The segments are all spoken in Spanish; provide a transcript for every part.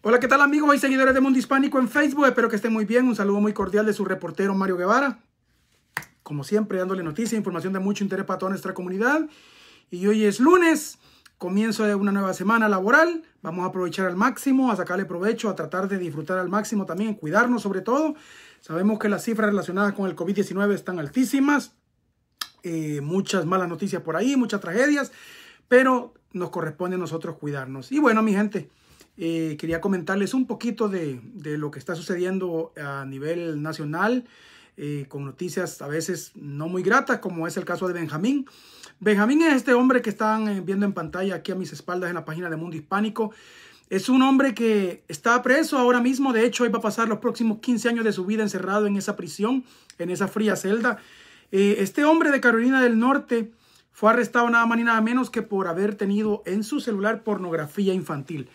Hola, ¿qué tal amigos y seguidores de Mundo Hispánico en Facebook? Espero que estén muy bien. Un saludo muy cordial de su reportero Mario Guevara. Como siempre, dándole noticias, información de mucho interés para toda nuestra comunidad. Y hoy es lunes, comienzo de una nueva semana laboral. Vamos a aprovechar al máximo, a sacarle provecho, a tratar de disfrutar al máximo también, cuidarnos sobre todo. Sabemos que las cifras relacionadas con el COVID-19 están altísimas. Eh, muchas malas noticias por ahí, muchas tragedias. Pero nos corresponde a nosotros cuidarnos. Y bueno, mi gente. Eh, quería comentarles un poquito de, lo que está sucediendo a nivel nacional, eh, con noticias a veces no muy gratas, como es el caso de Benjamín. Benjamín es este hombre que están eh, viendo en pantalla aquí a mis espaldas en la página de Mundo Hispánico. Es un hombre que está preso ahora mismo, de hecho, hoy va a pasar los próximos 15 años de su vida encerrado en esa prisión, en esa fría celda. este hombre de Carolina del Norte fue arrestado nada más ni nada menos que por haber tenido en su celular pornografía infantil.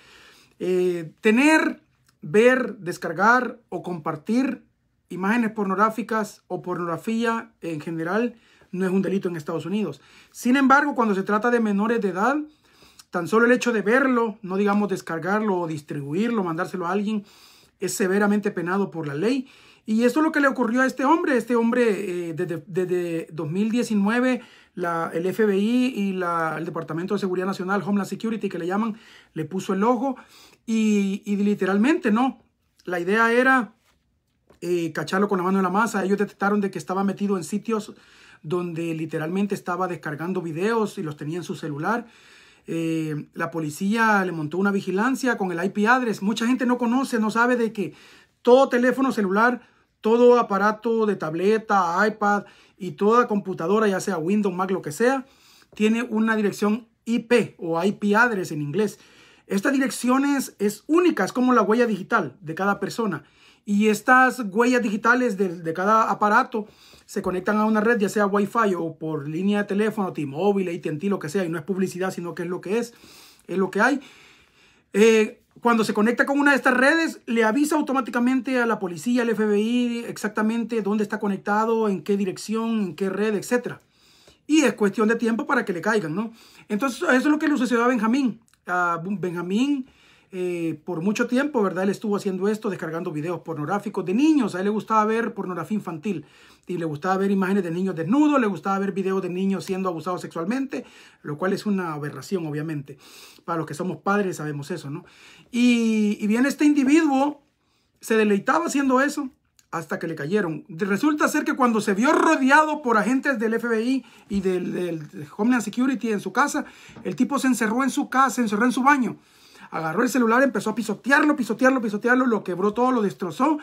Eh, tener, ver, descargar o compartir imágenes pornográficas o pornografía en general no es un delito en Estados Unidos. Sin embargo, cuando se trata de menores de edad, tan solo el hecho de verlo, no digamos descargarlo o distribuirlo, mandárselo a alguien, es severamente penado por la ley y esto es lo que le ocurrió a este hombre. Este hombre, desde, eh, 2019, el FBI y el Departamento de Seguridad Nacional, Homeland Security, que le llaman, le puso el ojo. Y, literalmente, no. La idea era eh, cacharlo con la mano en la masa. Ellos detectaron de que estaba metido en sitios donde literalmente estaba descargando videos y los tenía en su celular. Eh, la policía le montó una vigilancia con el IP address. Mucha gente no conoce, no sabe de qué todo teléfono celular, todo aparato de tableta, iPad y toda computadora, ya sea Windows, Mac, lo que sea, tiene una dirección IP o IP address en inglés. Estas direcciones es única, es como la huella digital de cada persona. Y estas huellas digitales de, de cada aparato se conectan a una red, ya sea Wi-Fi o por línea de teléfono, T-Mobile, AT&T, lo que sea. Y no es publicidad, sino que es lo que es, es lo que hay. Eh, cuando se conecta con una de estas redes, le avisa automáticamente a la policía, al FBI, exactamente dónde está conectado, en qué dirección, en qué red, etc. Y es cuestión de tiempo para que le caigan, ¿no? Entonces, eso es lo que le sucedió a Benjamín. A Benjamín eh, por mucho tiempo, ¿verdad? Él estuvo haciendo esto, descargando videos pornográficos de niños. A él le gustaba ver pornografía infantil y le gustaba ver imágenes de niños desnudos, le gustaba ver videos de niños siendo abusados sexualmente, lo cual es una aberración, obviamente. Para los que somos padres sabemos eso, ¿no? Y, bien, este individuo se deleitaba haciendo eso hasta que le cayeron. Resulta ser que cuando se vio rodeado por agentes del FBI y del, del Homeland Security en su casa, el tipo se encerró en su casa, se encerró en su baño agarró el celular, empezó a pisotearlo, pisotearlo, pisotearlo, lo quebró todo, lo destrozó.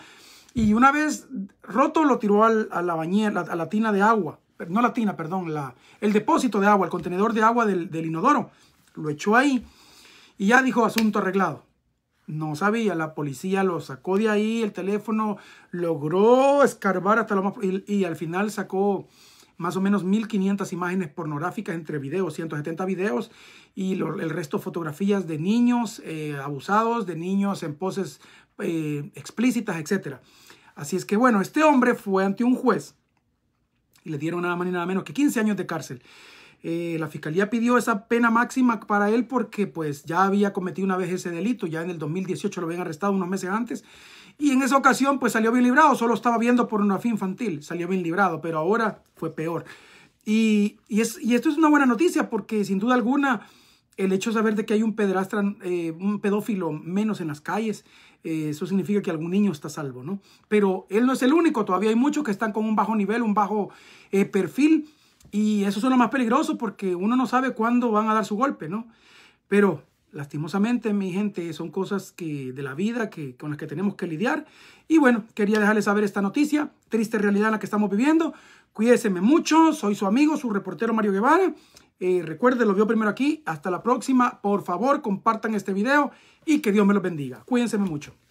Y una vez roto, lo tiró a la bañera, a la tina de agua. No la tina, perdón, la, el depósito de agua, el contenedor de agua del, inodoro. Lo echó ahí y ya dijo asunto arreglado. No sabía, la policía lo sacó de ahí, el teléfono logró escarbar hasta lo más... y al final sacó más o menos 1.500 imágenes pornográficas entre videos, 170 videos y el resto fotografías de niños eh, abusados, de niños en poses eh, explícitas, etc. Así es que bueno, este hombre fue ante un juez y le dieron nada más ni nada menos que 15 años de cárcel. Eh, la fiscalía pidió esa pena máxima para él porque pues ya había cometido una vez ese delito, ya en el 2018 lo habían arrestado unos meses antes y en esa ocasión pues salió bien librado, solo estaba viendo por una fin infantil, salió bien librado, pero ahora fue peor. Y, y, esto es una buena noticia porque sin duda alguna el hecho de saber de que hay un eh, un pedófilo menos en las calles, eh, eso significa que algún niño está salvo, ¿no? Pero él no es el único, todavía hay muchos que están con un bajo nivel, un bajo eh, perfil, y eso es lo más peligroso porque uno no sabe cuándo van a dar su golpe, ¿no? Pero lastimosamente, mi gente, son cosas que, de la vida que, con las que tenemos que lidiar. Y bueno, quería dejarles saber esta noticia, triste realidad en la que estamos viviendo. Cuídense mucho, soy su amigo, su reportero Mario Guevara. Eh, recuerde, lo vio primero aquí. Hasta la próxima. Por favor, compartan este video y que Dios me los bendiga. Cuídense mucho.